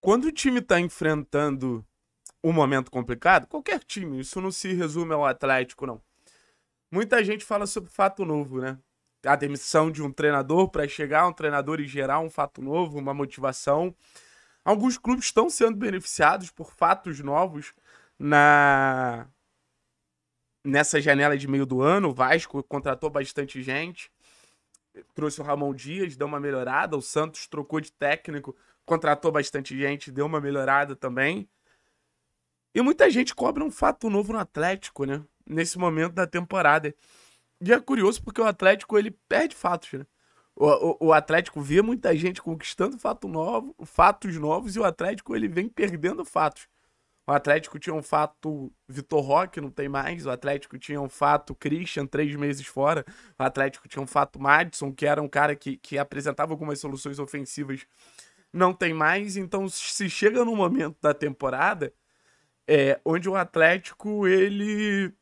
quando o time está enfrentando um momento complicado, qualquer time, isso não se resume ao Atlético, não. Muita gente fala sobre fato novo, né? A demissão de um treinador para chegar um treinador e gerar um fato novo, uma motivação. Alguns clubes estão sendo beneficiados por fatos novos na nessa janela de meio do ano. O Vasco contratou bastante gente, trouxe o Ramon Dias, deu uma melhorada. O Santos trocou de técnico contratou bastante gente, deu uma melhorada também. E muita gente cobra um fato novo no Atlético, né? Nesse momento da temporada. E é curioso porque o Atlético, ele perde fatos, né? O, o, o Atlético vê muita gente conquistando fato novo, fatos novos e o Atlético, ele vem perdendo fatos. O Atlético tinha um fato Vitor Roque, não tem mais. O Atlético tinha um fato Christian, três meses fora. O Atlético tinha um fato Madison, que era um cara que, que apresentava algumas soluções ofensivas não tem mais. Então, se chega no momento da temporada é, onde o Atlético, ele.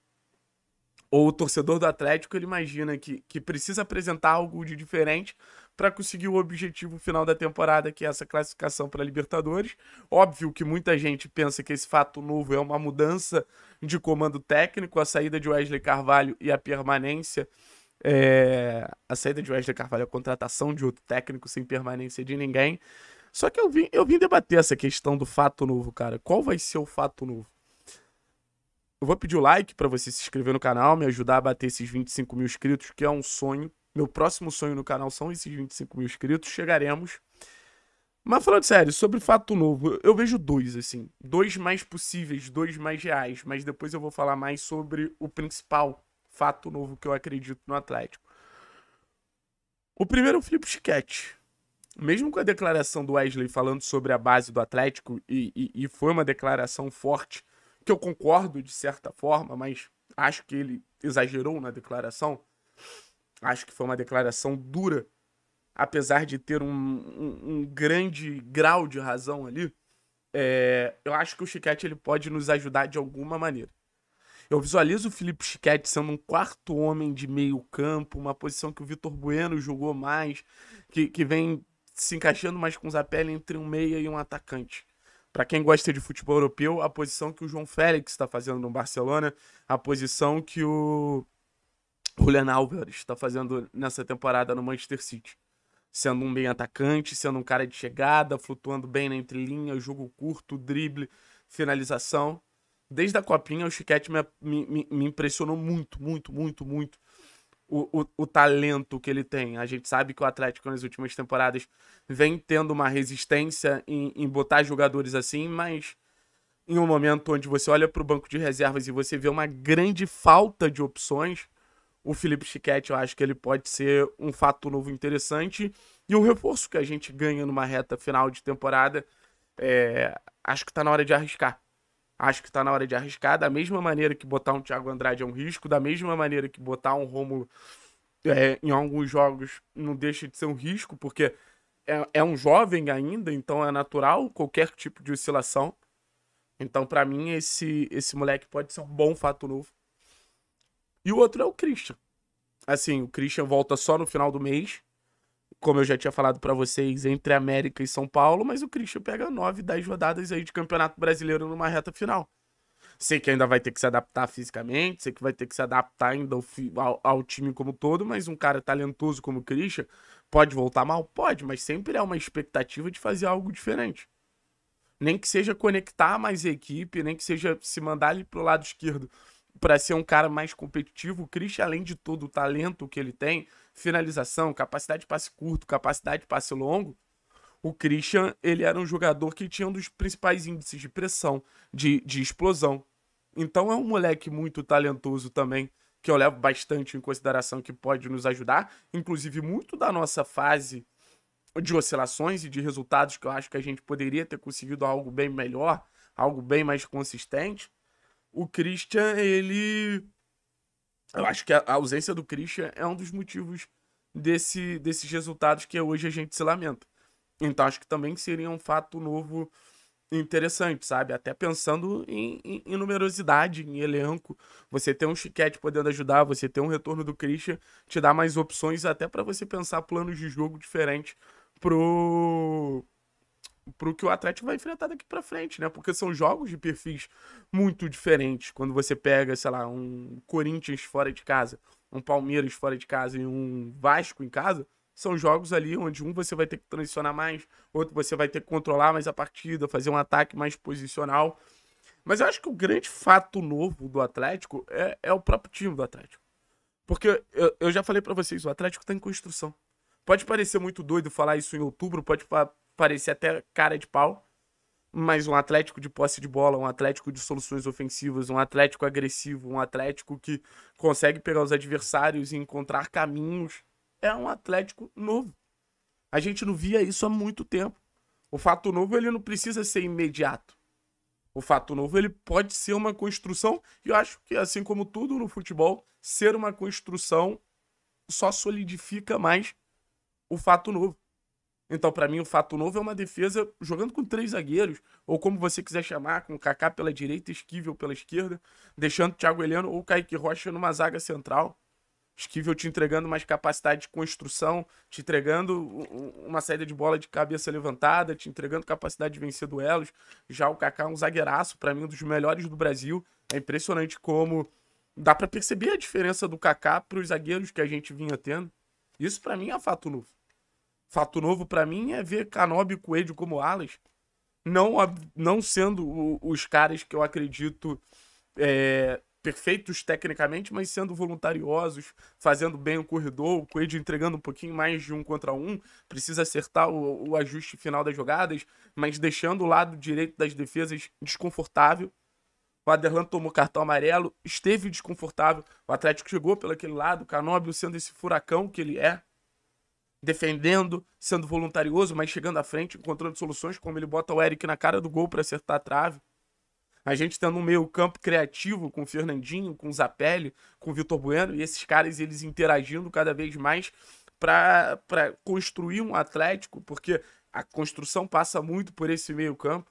Ou o torcedor do Atlético, ele imagina que, que precisa apresentar algo de diferente para conseguir o objetivo final da temporada, que é essa classificação para a Libertadores. Óbvio que muita gente pensa que esse fato novo é uma mudança de comando técnico, a saída de Wesley Carvalho e a permanência é, a saída de Wesley Carvalho, a contratação de outro técnico sem permanência de ninguém. Só que eu vim, eu vim debater essa questão do fato novo, cara. Qual vai ser o fato novo? Eu vou pedir o like para você se inscrever no canal, me ajudar a bater esses 25 mil inscritos, que é um sonho. Meu próximo sonho no canal são esses 25 mil inscritos. Chegaremos. Mas falando sério, sobre fato novo, eu vejo dois, assim. Dois mais possíveis, dois mais reais. Mas depois eu vou falar mais sobre o principal fato novo que eu acredito no Atlético. O primeiro é o Felipe Chiquete mesmo com a declaração do Wesley falando sobre a base do Atlético, e, e, e, foi uma declaração forte, que eu concordo de certa forma, mas acho que ele exagerou na declaração. Acho que foi uma declaração dura, apesar de ter um, um, um grande grau de razão ali. É, eu acho que o Chiquete ele pode nos ajudar de alguma maneira. Eu visualizo o Felipe Chiquete sendo um quarto homem de meio campo, uma posição que o Vitor Bueno jogou mais, que, que vem se encaixando mais com o Zapelli entre um meia e um atacante. Para quem gosta de futebol europeu, a posição que o João Félix está fazendo no Barcelona, a posição que o Julian Alvarez está fazendo nessa temporada no Manchester City. Sendo um bem atacante, sendo um cara de chegada, flutuando bem na entrelinha, jogo curto, drible, finalização. Desde a Copinha, o Chiquete me, me, me impressionou muito, muito, muito, muito o, o, o, talento que ele tem. A gente sabe que o Atlético nas últimas temporadas vem tendo uma resistência em, em botar jogadores assim, mas em um momento onde você olha para o banco de reservas e você vê uma grande falta de opções, o Felipe Chiquete eu acho que ele pode ser um fato novo interessante. E o reforço que a gente ganha numa reta final de temporada, é, acho que está na hora de arriscar. Acho que está na hora de arriscar. Da mesma maneira que botar um Thiago Andrade é um risco, da mesma maneira que botar um Rômulo é, em alguns jogos não deixa de ser um risco, porque é, é um jovem ainda, então é natural qualquer tipo de oscilação. Então, para mim, esse, esse moleque pode ser um bom fato novo. E o outro é o Christian. Assim, o Christian volta só no final do mês como eu já tinha falado para vocês, entre América e São Paulo, mas o Christian pega 9, 10 rodadas aí de Campeonato Brasileiro numa reta final. Sei que ainda vai ter que se adaptar fisicamente, sei que vai ter que se adaptar ainda ao, ao, ao time como todo, mas um cara talentoso como o Christian pode voltar mal? Pode, mas sempre é uma expectativa de fazer algo diferente. Nem que seja conectar mais a equipe, nem que seja se mandar ele pro lado esquerdo para ser um cara mais competitivo. O Christian, além de todo o talento que ele tem, finalização, capacidade de passe curto, capacidade de passe longo, o Christian ele era um jogador que tinha um dos principais índices de pressão, de, de explosão. Então é um moleque muito talentoso também, que eu levo bastante em consideração, que pode nos ajudar. Inclusive, muito da nossa fase de oscilações e de resultados que eu acho que a gente poderia ter conseguido algo bem melhor, algo bem mais consistente. O Christian, ele eu acho que a ausência do Christian é um dos motivos desse, desses resultados que hoje a gente se lamenta. Então acho que também seria um fato novo interessante, sabe? Até pensando em, em, em numerosidade, em elenco. Você ter um chiquete podendo ajudar, você ter um retorno do Christian, te dá mais opções até para você pensar planos de jogo diferentes pro pro que o Atlético vai enfrentar daqui para frente, né? Porque são jogos de perfis muito diferentes. Quando você pega, sei lá, um Corinthians fora de casa, um Palmeiras fora de casa e um Vasco em casa, são jogos ali onde um você vai ter que transicionar mais, outro você vai ter que controlar mais a partida, fazer um ataque mais posicional. Mas eu acho que o grande fato novo do Atlético é, é o próprio time do Atlético. Porque eu, eu já falei para vocês, o Atlético tá em construção. Pode parecer muito doido falar isso em outubro, pode parecia até cara de pau, mas um Atlético de posse de bola, um Atlético de soluções ofensivas, um Atlético agressivo, um Atlético que consegue pegar os adversários e encontrar caminhos, é um Atlético novo. A gente não via isso há muito tempo. O fato novo ele não precisa ser imediato. O fato novo ele pode ser uma construção e eu acho que assim como tudo no futebol, ser uma construção só solidifica mais o fato novo. Então, para mim, o fato novo é uma defesa jogando com três zagueiros, ou como você quiser chamar, com o Kaká pela direita, Esquivel pela esquerda, deixando o Thiago Heleno ou o Kaique Rocha numa zaga central. Esquivel te entregando mais capacidade de construção, te entregando uma saída de bola de cabeça levantada, te entregando capacidade de vencer duelos. Já o Kaká é um zagueiraço, para mim, um dos melhores do Brasil. É impressionante como dá para perceber a diferença do Kaká para os zagueiros que a gente vinha tendo. Isso para mim é fato novo. Fato novo para mim é ver Canobi e Coelho como alas, não, não sendo o, os caras que eu acredito é, perfeitos tecnicamente, mas sendo voluntariosos, fazendo bem o corredor, o Coelho entregando um pouquinho mais de um contra um, precisa acertar o, o ajuste final das jogadas, mas deixando o lado direito das defesas desconfortável. O Aderlan tomou cartão amarelo, esteve desconfortável. O Atlético chegou pelo aquele lado, o Canóbio sendo esse furacão que ele é defendendo, sendo voluntarioso, mas chegando à frente, encontrando soluções, como ele bota o Eric na cara do gol para acertar a trave. A gente tendo um meio-campo criativo com o Fernandinho, com o Zapelli, com o Vitor Bueno, e esses caras eles interagindo cada vez mais para construir um Atlético, porque a construção passa muito por esse meio-campo.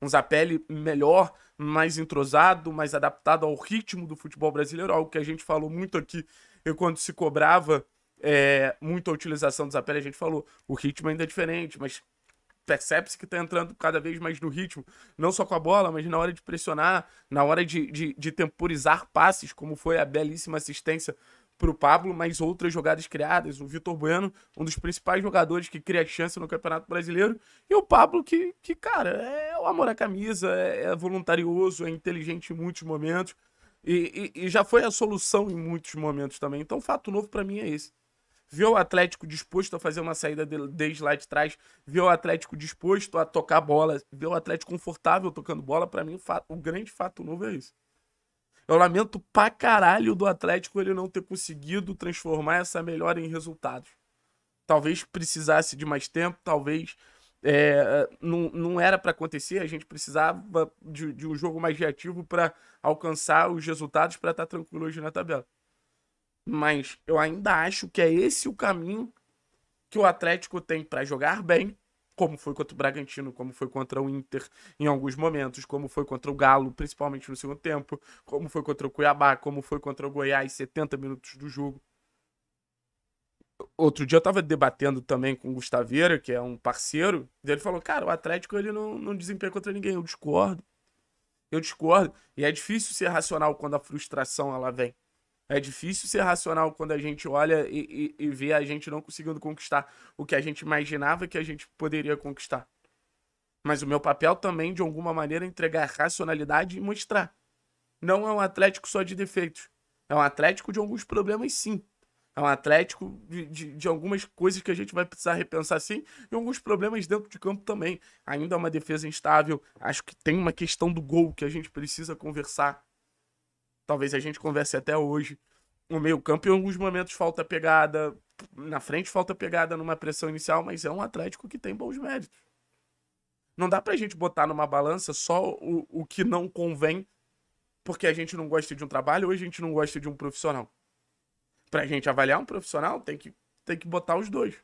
Um Zapelli melhor, mais entrosado, mais adaptado ao ritmo do futebol brasileiro, algo que a gente falou muito aqui quando se cobrava é, muita utilização dos apps, a gente falou, o ritmo ainda é diferente, mas percebe-se que está entrando cada vez mais no ritmo, não só com a bola, mas na hora de pressionar, na hora de, de, de temporizar passes, como foi a belíssima assistência para o Pablo, mas outras jogadas criadas. O Vitor Bueno, um dos principais jogadores que cria chance no Campeonato Brasileiro, e o Pablo, que, que cara, é o amor à camisa, é, é voluntarioso, é inteligente em muitos momentos. E, e, e já foi a solução em muitos momentos também. Então, fato novo para mim é esse vê o Atlético disposto a fazer uma saída desde lá de trás, vê o Atlético disposto a tocar bola, vê o Atlético confortável tocando bola, para mim o, fato, o, grande fato novo é isso. Eu lamento pra caralho do Atlético ele não ter conseguido transformar essa melhora em resultados. Talvez precisasse de mais tempo, talvez é, não, não era para acontecer, a gente precisava de, de um jogo mais reativo para alcançar os resultados para estar tá tranquilo hoje na tabela. Mas eu ainda acho que é esse o caminho que o Atlético tem para jogar bem, como foi contra o Bragantino, como foi contra o Inter em alguns momentos, como foi contra o Galo, principalmente no segundo tempo, como foi contra o Cuiabá, como foi contra o Goiás, 70 minutos do jogo. Outro dia eu tava debatendo também com o Gustaveira, que é um parceiro, e ele falou: Cara, o Atlético ele não, não desempenha contra ninguém. Eu discordo. Eu discordo. E é difícil ser racional quando a frustração ela vem. É difícil ser racional quando a gente olha e, e, e vê a gente não conseguindo conquistar o que a gente imaginava que a gente poderia conquistar. Mas o meu papel também, de alguma maneira, é entregar racionalidade e mostrar. Não é um Atlético só de defeitos. É um Atlético de alguns problemas, sim. É um Atlético de, de, de, algumas coisas que a gente vai precisar repensar sim, e alguns problemas dentro de campo também. Ainda é uma defesa instável, acho que tem uma questão do gol que a gente precisa conversar. Talvez a gente converse até hoje. o meio-campo, em alguns momentos, falta pegada. Na frente, falta pegada numa pressão inicial, mas é um Atlético que tem bons méritos. Não dá pra gente botar numa balança só o, o que não convém, porque a gente não gosta de um trabalho ou a gente não gosta de um profissional. Pra gente avaliar um profissional, tem que, tem que botar os dois.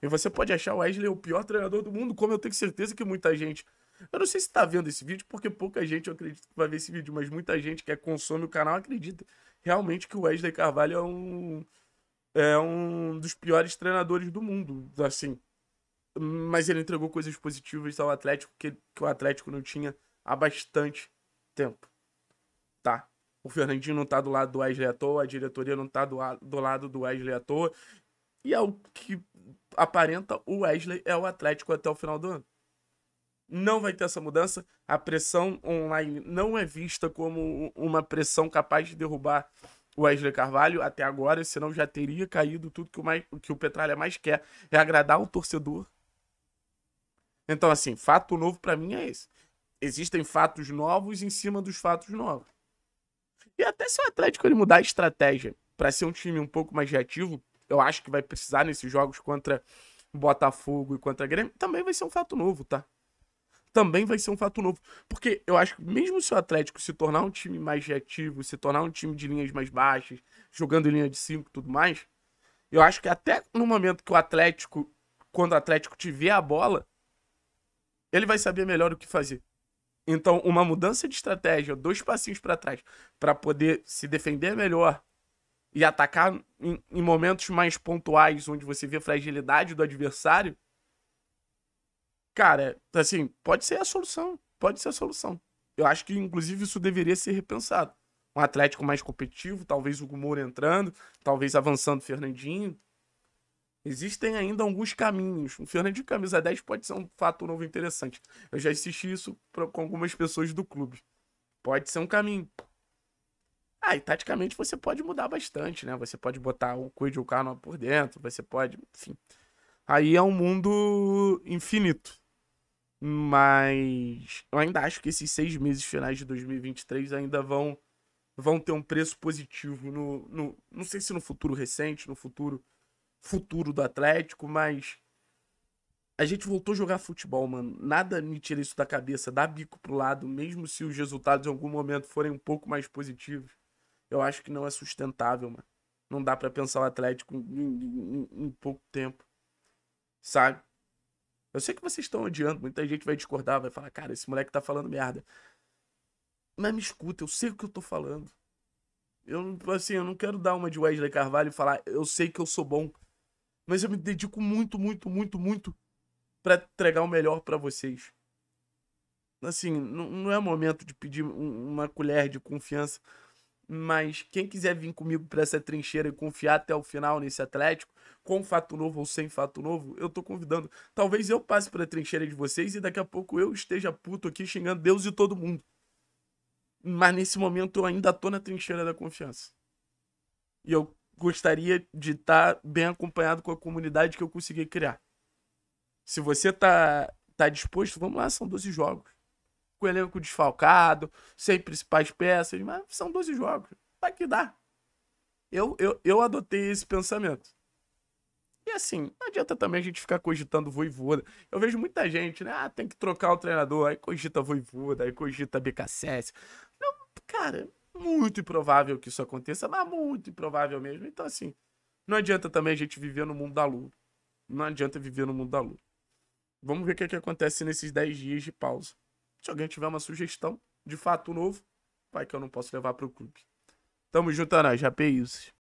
E você pode achar o Wesley o pior treinador do mundo, como eu tenho certeza que muita gente eu não sei se tá vendo esse vídeo, porque pouca gente eu acredito que vai ver esse vídeo, mas muita gente que é, consome o canal acredita realmente que o Wesley Carvalho é um é um dos piores treinadores do mundo, assim. Mas ele entregou coisas positivas ao Atlético que, que o Atlético não tinha há bastante tempo. Tá? O Fernandinho não tá do lado do Wesley à toa, a diretoria não tá do, do lado do Wesley à toa. E é o que aparenta, o Wesley é o Atlético até o final do ano não vai ter essa mudança. A pressão online não é vista como uma pressão capaz de derrubar o Wesley Carvalho até agora, senão já teria caído tudo que o, mais, que o Petralha mais quer é agradar o torcedor. Então, assim, fato novo para mim é esse. Existem fatos novos em cima dos fatos novos. E até se o Atlético ele mudar a estratégia para ser um time um pouco mais reativo, eu acho que vai precisar nesses jogos contra Botafogo e contra Grêmio, também vai ser um fato novo, tá? também vai ser um fato novo. Porque eu acho que mesmo se o Atlético se tornar um time mais reativo, se tornar um time de linhas mais baixas, jogando em linha de cinco e tudo mais, eu acho que até no momento que o Atlético, quando o Atlético tiver a bola, ele vai saber melhor o que fazer. Então, uma mudança de estratégia, dois passinhos para trás, para poder se defender melhor e atacar em, em momentos mais pontuais, onde você vê fragilidade do adversário, Cara, assim, pode ser a solução. Pode ser a solução. Eu acho que, inclusive, isso deveria ser repensado. Um Atlético mais competitivo, talvez o Moura entrando, talvez avançando o Fernandinho. Existem ainda alguns caminhos. Um Fernandinho camisa 10 pode ser um fator novo interessante. Eu já assisti isso pra, com algumas pessoas do clube. Pode ser um caminho. Ah, e taticamente você pode mudar bastante, né? Você pode botar o Coelho e o Carno por dentro, você pode, enfim. Aí é um mundo infinito. Mas eu ainda acho que esses seis meses finais de 2023 ainda vão, vão ter um preço positivo no, no. Não sei se no futuro recente, no futuro futuro do Atlético, mas a gente voltou a jogar futebol, mano. Nada me tira isso da cabeça. Dá bico pro lado, mesmo se os resultados em algum momento forem um pouco mais positivos. Eu acho que não é sustentável, mano. Não dá para pensar o Atlético em, em, em pouco tempo. Sabe? Eu sei que vocês estão odiando, muita gente vai discordar, vai falar, cara, esse moleque tá falando merda. Mas me escuta, eu sei o que eu tô falando. Eu, assim, eu não quero dar uma de Wesley Carvalho e falar, eu sei que eu sou bom. Mas eu me dedico muito, muito, muito, muito para entregar o melhor para vocês. Assim, não, não é momento de pedir uma colher de confiança mas quem quiser vir comigo para essa trincheira e confiar até o final nesse Atlético, com fato novo ou sem fato novo, eu tô convidando. Talvez eu passe para a trincheira de vocês e daqui a pouco eu esteja puto aqui xingando Deus e todo mundo. Mas nesse momento eu ainda tô na trincheira da confiança. E eu gostaria de estar tá bem acompanhado com a comunidade que eu consegui criar. Se você tá, tá disposto, vamos lá, são 12 jogos com o elenco desfalcado, sem principais peças, mas são 12 jogos. Vai que dá. Eu, eu, eu adotei esse pensamento. E assim, não adianta também a gente ficar cogitando voivoda. Né? Eu vejo muita gente, né? Ah, tem que trocar o treinador, aí cogita voivoda, aí cogita BKSS. Não, cara, muito improvável que isso aconteça, mas muito improvável mesmo. Então, assim, não adianta também a gente viver no mundo da lua. Não adianta viver no mundo da lua. Vamos ver o que, é que acontece nesses 10 dias de pausa. Se alguém tiver uma sugestão de fato novo, vai que eu não posso levar pro clube. Tamo junto, é nóis, já